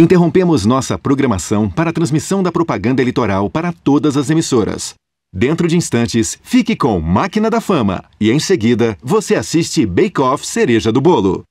Interrompemos nossa programação para a transmissão da propaganda eleitoral para todas as emissoras. Dentro de instantes, fique com Máquina da Fama e em seguida você assiste Bake Off Cereja do Bolo.